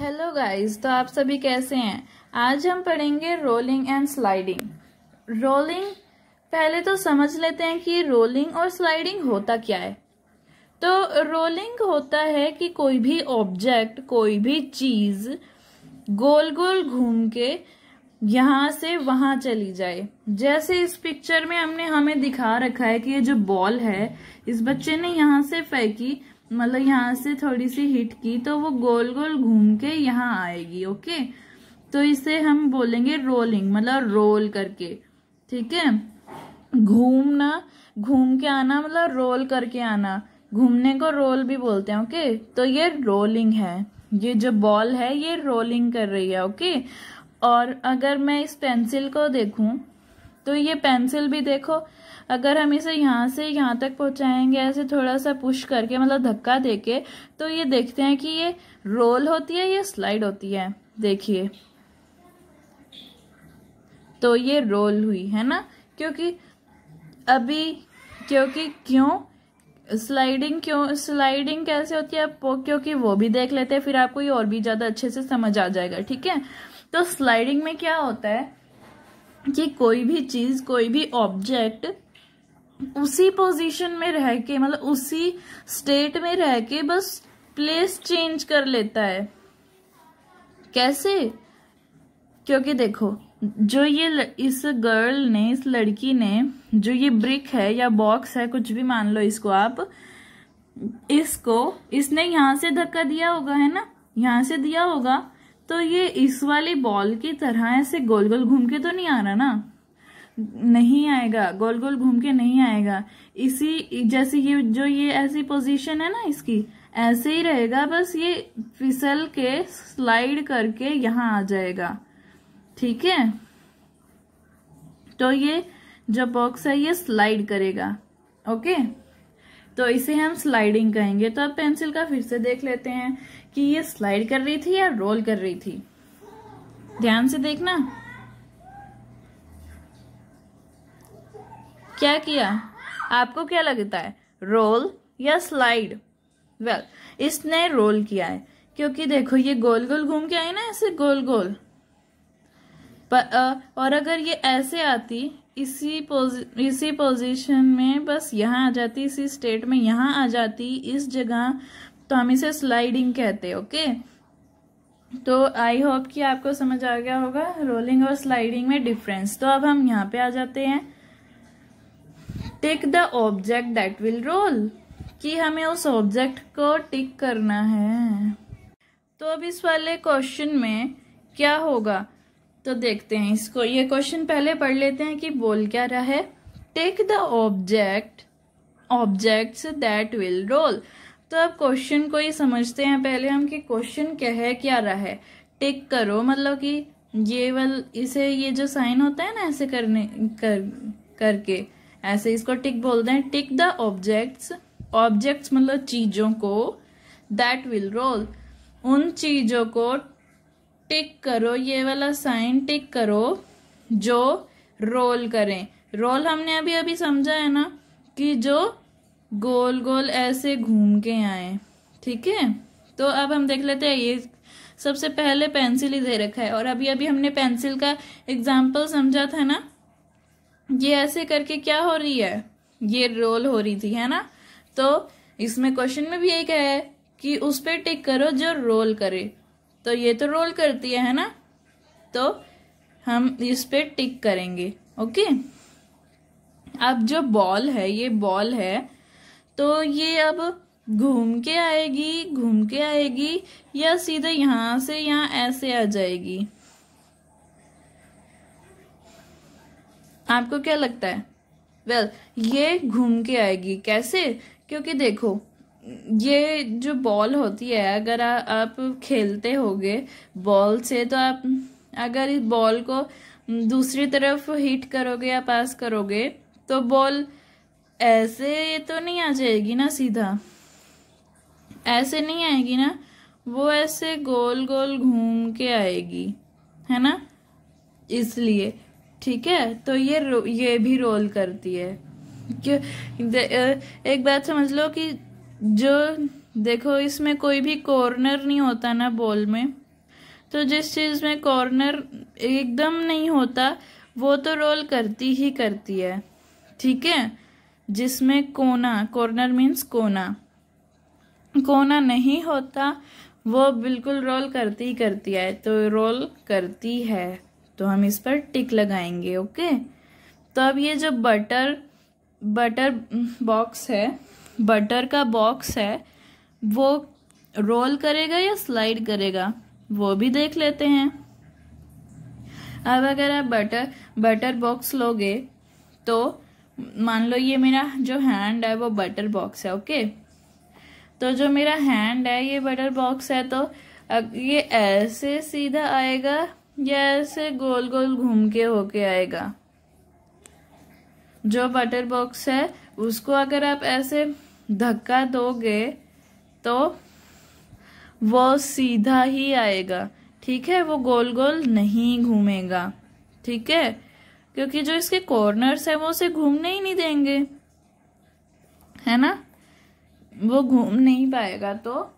hello guys तो आप सभी कैसे हैं आज हम पढ़ेंगे रोलिंग एंड स्लाइडिंग रोलिंग पहले तो समझ लेते हैं कि रोलिंग और स्लाइडिंग होता क्या है तो रोलिंग होता है कि कोई भी ऑब्जेक्ट कोई भी चीज़ गोल गोल घूम के यहाँ से वहां चली जाए जैसे इस पिक्चर में हमने हमें दिखा रखा है कि ये जो बॉल है इस बच्चे ने यहाँ से फेंकी मतलब यहाँ से थोड़ी सी हिट की तो वो गोल गोल घूम के यहाँ आएगी ओके तो इसे हम बोलेंगे रोलिंग मतलब रोल करके ठीक है घूमना घूम के आना मतलब रोल करके आना घूमने को रोल भी बोलते हैं ओके तो ये रोलिंग है ये जो बॉल है ये रोलिंग कर रही है ओके और अगर मैं इस पेंसिल को देखूं तो ये पेंसिल भी देखो अगर हम इसे यहाँ से यहाँ तक पहुँचाएंगे ऐसे थोड़ा सा पुश करके मतलब धक्का दे के तो ये देखते हैं कि ये रोल होती है या स्लाइड होती है देखिए तो ये रोल हुई है ना क्योंकि अभी क्योंकि क्यों स्लाइडिंग क्यों स्लाइडिंग कैसे होती है आप क्योंकि वो भी देख लेते हैं फिर आपको ये और भी ज़्यादा अच्छे से समझ आ जाएगा ठीक है तो स्लाइडिंग में क्या होता है कि कोई भी चीज़ कोई भी ऑब्जेक्ट उसी पोजीशन में रह के मतलब उसी स्टेट में रह के बस प्लेस चेंज कर लेता है कैसे क्योंकि देखो जो ये इस गर्ल ने इस लड़की ने जो ये ब्रिक है या बॉक्स है कुछ भी मान लो इसको आप इसको इसने यहां से धक्का दिया होगा है ना यहां से दिया होगा तो ये इस वाली बॉल की तरह ऐसे गोल गोल घूम के तो नहीं आ रहा ना नहीं आएगा गोल गोल घूम के नहीं आएगा इसी जैसे ये जो ये ऐसी पोजीशन है ना इसकी ऐसे ही रहेगा बस ये फिसल के स्लाइड करके यहाँ आ जाएगा ठीक है तो ये जो बॉक्स है ये स्लाइड करेगा ओके तो इसे हम स्लाइडिंग कहेंगे तो अब पेंसिल का फिर से देख लेते हैं कि ये स्लाइड कर रही थी या रोल कर रही थी ध्यान से देखना क्या किया आपको क्या लगता है रोल या स्लाइड वेल well, इसने रोल किया है क्योंकि देखो ये गोल गोल घूम के आई ना ऐसे गोल गोल पर, और अगर ये ऐसे आती इसी पोजि इसी पोजीशन में बस यहाँ आ जाती इसी स्टेट में यहाँ आ जाती इस जगह तो हम इसे स्लाइडिंग कहते हैं ओके तो आई होप कि आपको समझ आ गया होगा रोलिंग और स्लाइडिंग में डिफरेंस तो अब हम यहाँ पे आ जाते हैं tick the object that will roll कि हमें उस ऑब्जेक्ट को टिक करना है तो अब इस वाले क्वेश्चन में क्या होगा तो देखते हैं इसको ये क्वेश्चन पहले पढ़ लेते हैं कि बोल क्या रहा है take the object objects that will roll तो अब क्वेश्चन को ही समझते हैं पहले हम कि क्वेश्चन क्या है क्या रहा है टेक करो मतलब कि ये वल इसे ये जो साइन होता है ना ऐसे करने कर करके ऐसे इसको टिक बोलते हैं टिक द ऑब्जेक्ट्स ऑब्जेक्ट्स मतलब चीजों को दैट विल रोल उन चीजों को टिक करो ये वाला साइन टिक करो जो रोल करें रोल हमने अभी अभी समझा है ना कि जो गोल गोल ऐसे घूम के आए ठीक है तो अब हम देख लेते हैं ये सबसे पहले पेंसिल ही दे रखा है और अभी अभी हमने पेंसिल का एग्जाम्पल समझा था ना ये ऐसे करके क्या हो रही है ये रोल हो रही थी है ना तो इसमें क्वेश्चन में भी एक है कि उस पर टिक करो जो रोल करे तो ये तो रोल करती है, है ना तो हम इस पर टिक करेंगे ओके अब जो बॉल है ये बॉल है तो ये अब घूम के आएगी घूम के आएगी या सीधे यहां से यहाँ ऐसे आ जाएगी आपको क्या लगता है वेल well, ये घूम के आएगी कैसे क्योंकि देखो ये जो बॉल होती है अगर आ, आप खेलते होगे बॉल से तो आप अगर इस बॉल को दूसरी तरफ हिट करोगे या पास करोगे तो बॉल ऐसे तो नहीं आ जाएगी ना सीधा ऐसे नहीं आएगी ना वो ऐसे गोल गोल घूम के आएगी है ना इसलिए ठीक है तो ये ये भी रोल करती है एक बात समझ लो कि जो देखो इसमें कोई भी कॉर्नर नहीं होता ना बॉल में तो जिस चीज़ में कॉर्नर एकदम नहीं होता वो तो रोल करती ही करती है ठीक है जिसमें कोना कॉर्नर मीन्स कोना कोना नहीं होता वो बिल्कुल रोल करती ही करती है तो रोल करती है तो हम इस पर टिक लगाएंगे ओके तो अब ये जो बटर बटर बॉक्स है बटर का बॉक्स है वो रोल करेगा या स्लाइड करेगा वो भी देख लेते हैं अब अगर आप बटर बटर बॉक्स लोगे तो मान लो ये मेरा जो हैंड है वो बटर बॉक्स है ओके तो जो मेरा हैंड है ये बटर बॉक्स है तो अब ये ऐसे सीधा आएगा यह ऐसे गोल गोल घूम के होके आएगा जो बटर बॉक्स है उसको अगर आप ऐसे धक्का दोगे तो वो सीधा ही आएगा ठीक है वो गोल गोल नहीं घूमेगा ठीक है क्योंकि जो इसके कॉर्नर्स है वो उसे घूमने ही नहीं देंगे है ना वो घूम नहीं पाएगा तो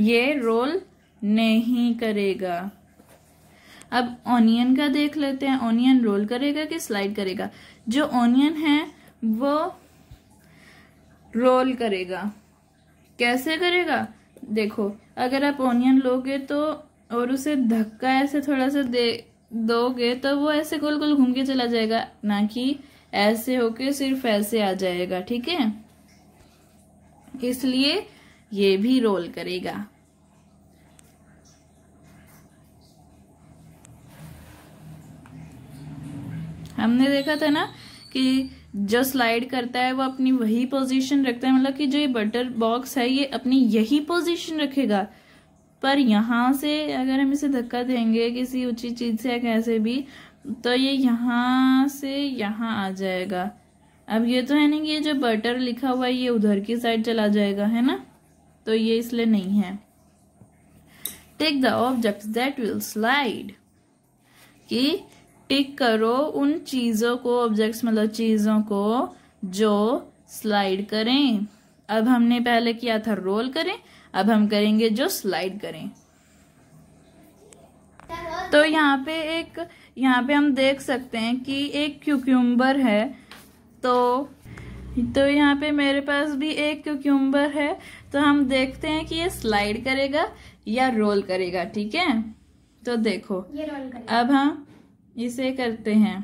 ये रोल नहीं करेगा अब ऑनियन का देख लेते हैं ऑनियन रोल करेगा कि स्लाइड करेगा जो ऑनियन है वो रोल करेगा कैसे करेगा देखो अगर आप ऑनियन लोगे तो और उसे धक्का ऐसे थोड़ा सा दे दोगे तो वो ऐसे गोल गोल घूम के चला जाएगा ना कि ऐसे होके सिर्फ ऐसे आ जाएगा ठीक है इसलिए ये भी रोल करेगा हमने देखा था ना कि जो स्लाइड करता है वो अपनी वही पोजीशन रखता है मतलब कि जो ये बटर बॉक्स है ये अपनी यही पोजीशन रखेगा पर यहाँ से अगर हम इसे धक्का देंगे किसी ऊंची चीज़ से या कैसे भी तो ये यहाँ से यहाँ आ जाएगा अब ये तो है ना कि ये जो बटर लिखा हुआ है ये उधर की साइड चला जाएगा है ना तो ये इसलिए नहीं है take the object that will slide कि टिक करो उन चीज़ों को ऑब्जेक्ट्स मतलब चीज़ों को जो स्लाइड करें अब हमने पहले किया था रोल करें अब हम करेंगे जो स्लाइड करें तो यहाँ पे एक यहाँ पे हम देख सकते हैं कि एक क्यूक्यूम्बर है तो तो यहाँ पे मेरे पास भी एक क्यूक्यूम्बर है तो हम देखते हैं कि ये स्लाइड करेगा या रोल करेगा ठीक है तो देखो अब हम इसे करते हैं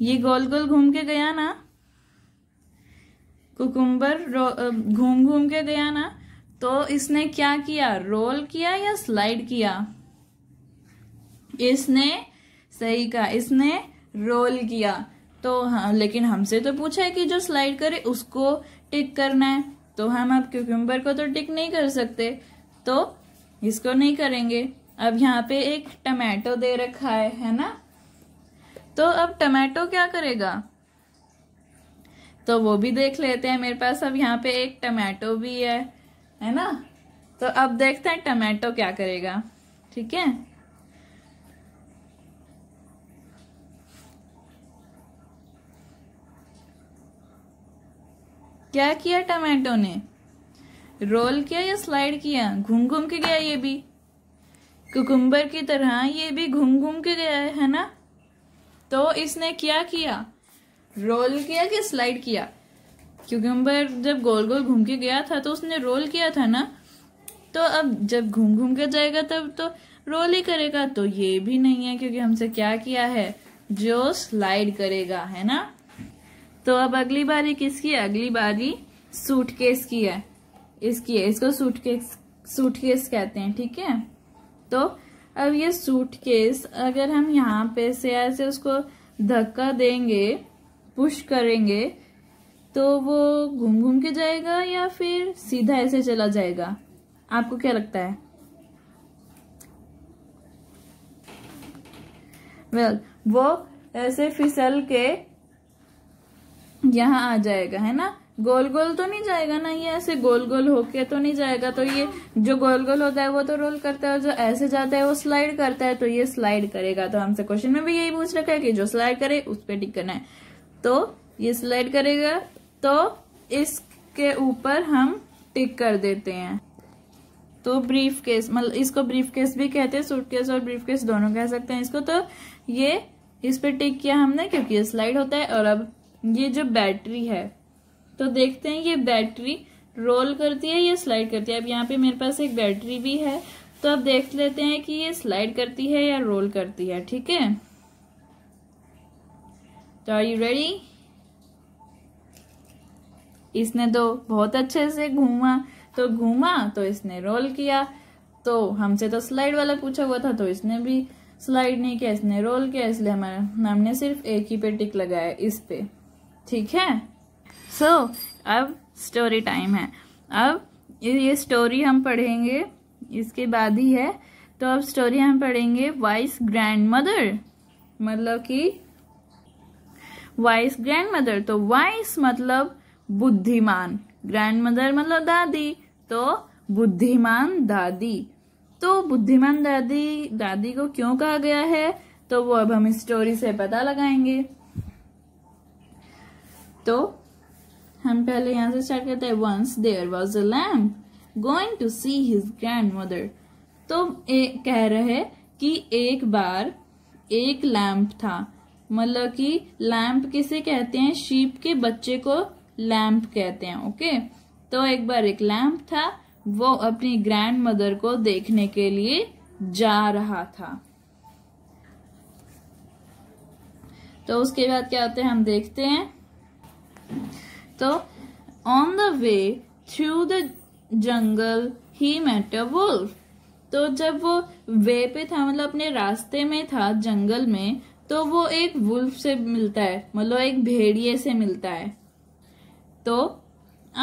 ये गोल गोल घूम के गया ना कुकुम्बर घूम घूम के गया ना तो इसने क्या किया रोल किया या स्लाइड किया इसने सही कहा इसने रोल किया तो हाँ लेकिन हमसे तो पूछा है कि जो स्लाइड करे उसको टिक करना है तो हम अब क्यूक्यूम्बर को तो टिक नहीं कर सकते तो इसको नहीं करेंगे अब यहाँ पे एक टमाटो दे रखा है है ना तो अब टमाटो क्या करेगा तो वो भी देख लेते हैं मेरे पास अब यहाँ पे एक टमाटो भी है है ना तो अब देखते हैं टमाटो क्या करेगा ठीक है क्या किया टमाटो ने रोल किया या स्लाइड किया घूम घूम के गया ये भी कुकुम्बर की तरह ये भी घूम घूम के गया है ना तो इसने क्या किया रोल किया कि स्लाइड किया क्यूकम्बर जब गोल गोल घूम के गया था तो उसने रोल किया था ना तो अब जब घूम घूम के जाएगा तब तो रोल ही करेगा तो ये भी नहीं है क्योंकि हमसे क्या किया है जो स्लाइड करेगा है ना तो अब अगली बारी किसकी है अगली बारी सूटकेस की है इसकी है इसको सूटकेस सूटकेस कहते हैं ठीक है तो अब ये सूटकेस अगर हम यहाँ पे से ऐसे उसको धक्का देंगे पुश करेंगे तो वो घूम घूम के जाएगा या फिर सीधा ऐसे चला जाएगा आपको क्या लगता है वेल well, वो ऐसे फिसल के यहाँ आ जाएगा है ना गोल गोल तो नहीं जाएगा ना ये ऐसे गोल गोल होके तो नहीं जाएगा तो ये जो गोल गोल होता है वो तो रोल करता है और जो ऐसे जाता है वो स्लाइड करता है तो ये स्लाइड करेगा तो हमसे क्वेश्चन में भी यही पूछ रखा है कि जो स्लाइड करे उस पर टिक करना है तो ये स्लाइड करेगा तो इसके ऊपर हम टिक कर देते हैं तो ब्रीफ केस मतलब इसको ब्रीफ केस भी कहते हैं सूट केस और ब्रीफ केस दोनों कह सकते हैं इसको तो ये इस पर टिक किया हमने क्योंकि ये स्लाइड होता है और अब ये जो बैटरी है तो देखते हैं ये बैटरी रोल करती है या स्लाइड करती है अब यहाँ पे मेरे पास एक बैटरी भी है तो अब देख लेते हैं कि ये स्लाइड करती है या रोल करती है ठीक है तो आर यू रेडी इसने तो बहुत अच्छे से घूमा तो घूमा तो इसने रोल किया तो हमसे तो स्लाइड वाला पूछा हुआ था तो इसने भी स्लाइड नहीं किया इसने रोल किया इसलिए हमारे हमने सिर्फ एक ही पे टिक लगाया इस पे ठीक है सो so, अब स्टोरी टाइम है अब ये स्टोरी हम पढ़ेंगे इसके बाद ही है तो अब स्टोरी हम पढ़ेंगे वाइस ग्रैंड मदर मतलब कि वाइस ग्रैंड मदर तो वाइस मतलब बुद्धिमान ग्रैंड मदर मतलब दादी तो बुद्धिमान दादी तो बुद्धिमान दादी दादी को क्यों कहा गया है तो वो अब हम स्टोरी से पता लगाएंगे तो हम पहले यहाँ से स्टार्ट करते हैं once there was a lamp going to see his grandmother तो ए, कह रहे कि एक बार एक लैम्प था मतलब कि लैम्प किसे कहते हैं शीप के बच्चे को लैम्प कहते हैं ओके तो एक बार एक लैम्प था वो अपनी ग्रैंड मदर को देखने के लिए जा रहा था तो उसके बाद क्या होता है हम देखते हैं तो on the way through the jungle he met a wolf तो जब वो वे पे था मतलब अपने रास्ते में था जंगल में तो वो एक वुल्फ से मिलता है मतलब एक भेड़िए से मिलता है तो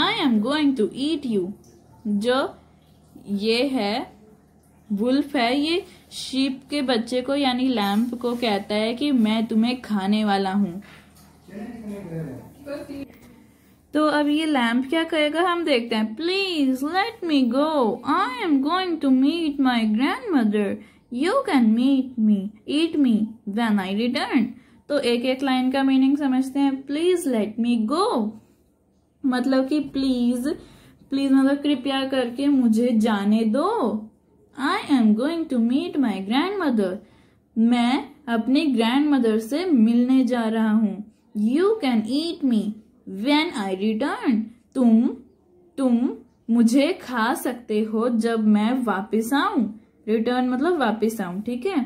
I am going to eat you जो ये है वुल्फ है ये शीप के बच्चे को यानी लैम्प को कहता है कि मैं तुम्हें खाने वाला हूँ तो अब ये लैम्प क्या कहेगा हम देखते हैं please let me go I am going to meet my grandmother you can meet me eat me when I return तो एक एक लाइन का मीनिंग समझते हैं प्लीज लेट मी गो मतलब कि प्लीज प्लीज मतलब कृपया करके मुझे जाने दो I am going to meet my grandmother मैं अपनी ग्रैंड मदर से मिलने जा रहा हूँ you can eat me when I return तुम तुम मुझे खा सकते हो जब मैं वापस आऊं रिटर्न मतलब वापस आऊं ठीक है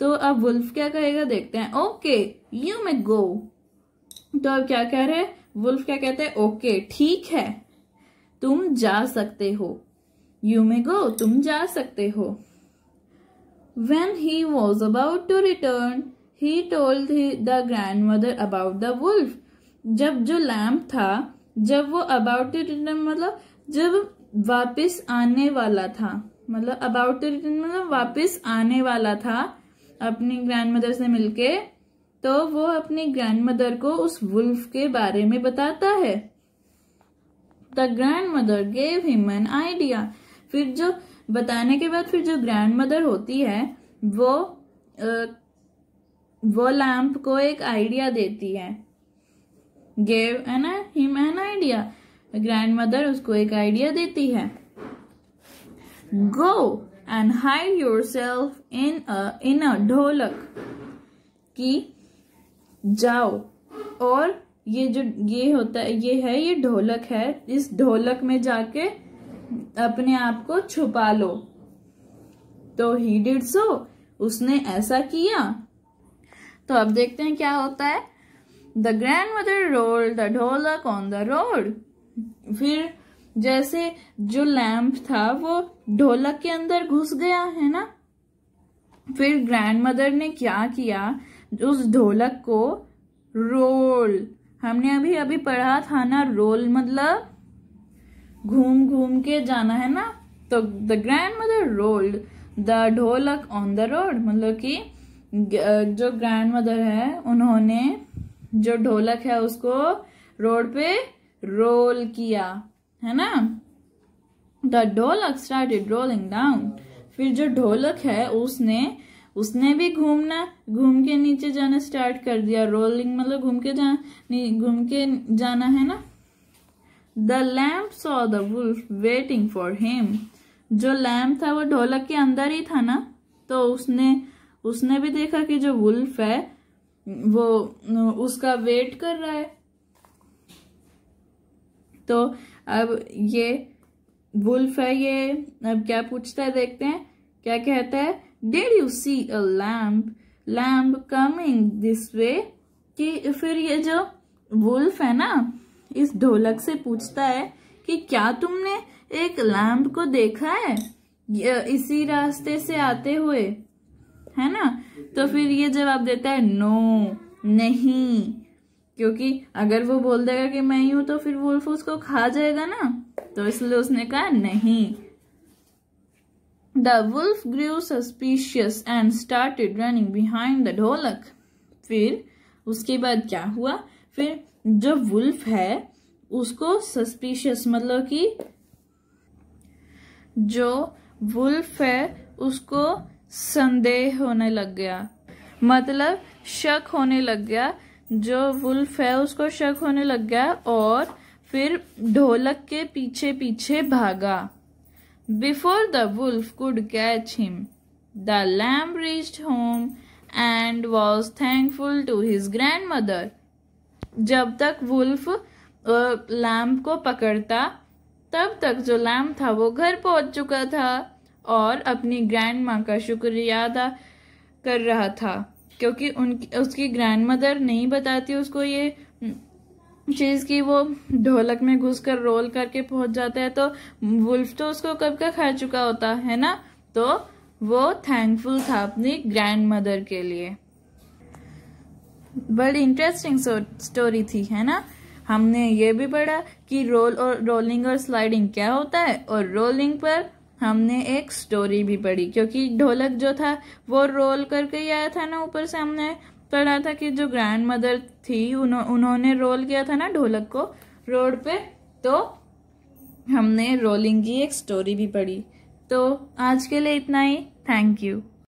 तो अब वुल्फ क्या कहेगा देखते हैं ओके यू मे गो तो अब क्या कह रहे वुल्फ क्या कहते हैं ओके ठीक है तुम जा सकते हो यू मे गो तुम जा सकते हो when he was about to return he told the grandmother about the wolf जब जो लैम्प था जब वो अबाउट टू रिटर्न मतलब जब वापस आने वाला था मतलब अबाउट टू रिटर्न मतलब वापस आने वाला था अपनी ग्रैंड मदर से मिलके तो वो अपनी ग्रैंड मदर को उस वुल्फ के बारे में बताता है the grandmother gave him an idea फिर जो बताने के बाद फिर जो ग्रैंड मदर होती है वो वो लैम्प को एक आइडिया देती है gave an him an idea mother उसको एक आइडिया देती है go and hide yourself in in a dholak की जाओ और ये जो ये होता है ये है ये ढोलक है इस ढोलक में जाके अपने आप को छुपा लो तो ही डिड सो उसने ऐसा किया तो अब देखते हैं क्या होता है the grandmother roll the dholak on the road फिर जैसे जो लैम्प था वो ढोलक के अंदर घुस गया है ना फिर ग्रैंड मदर ने क्या किया उस ढोलक को रोल हमने अभी अभी पढ़ा था ना रोल मतलब घूम घूम के जाना है ना तो the grandmother rolled the dholak on the road मतलब कि जो ग्रैंड मदर है उन्होंने जो ढोलक है उसको रोड पे रोल किया है ना द ढोलक स्टार्टेड रोलिंग डाउन फिर जो ढोलक है उसने उसने भी घूमना घूम के नीचे जाना स्टार्ट कर दिया रोलिंग मतलब घूम के जा घूम के जाना है ना the lamb saw the wolf waiting for him जो लैम्प था वो ढोलक के अंदर ही था ना तो उसने उसने भी देखा कि जो वुल्फ है वो उसका वेट कर रहा है तो अब ये वुल्फ है ये अब क्या पूछता है देखते हैं क्या कहता है did you see a lamb lamb coming this way कि फिर ये जो वुल्फ है ना इस ढोलक से पूछता है कि क्या तुमने एक लैम्प को देखा है इसी रास्ते से आते हुए है ना तो फिर ये जवाब देता है नो नहीं क्योंकि अगर वो बोल देगा कि मैं ही हूं तो फिर वुल्फ उसको खा जाएगा ना तो इसलिए उसने कहा नहीं the wolf grew suspicious and started running behind the dholak फिर उसके बाद क्या हुआ फिर जो वुल्फ है उसको सस्पिशियस मतलब कि जो वुल्फ है उसको संदेह होने लग गया मतलब शक होने लग गया जो वुल्फ है उसको शक होने लग गया और फिर ढोलक के पीछे पीछे भागा before the wolf could catch him the lamb reached home and was thankful to his grandmother जब तक वुल्फ लैम्प को पकड़ता तब तक जो लैम्प था वो घर पहुंच चुका था और अपनी ग्रैंड माँ का शुक्रिया अदा कर रहा था क्योंकि उनकी उसकी ग्रैंड मदर नहीं बताती उसको ये चीज़ की वो ढोलक में घुस कर रोल करके पहुंच जाता है तो वुल्फ तो उसको कब का खा चुका होता है ना तो वो थैंकफुल था अपनी ग्रैंड मदर के लिए बड़ी इंटरेस्टिंग स्टोरी थी है ना हमने ये भी पढ़ा कि रोल और रोलिंग और स्लाइडिंग क्या होता है और रोलिंग पर हमने एक स्टोरी भी पढ़ी क्योंकि ढोलक जो था वो रोल करके ही आया था ना ऊपर से हमने पढ़ा था कि जो ग्रैंड मदर थी उन्हों, उन्होंने रोल किया था ना ढोलक को रोड पे तो हमने रोलिंग की एक स्टोरी भी पढ़ी तो आज के लिए इतना ही थैंक यू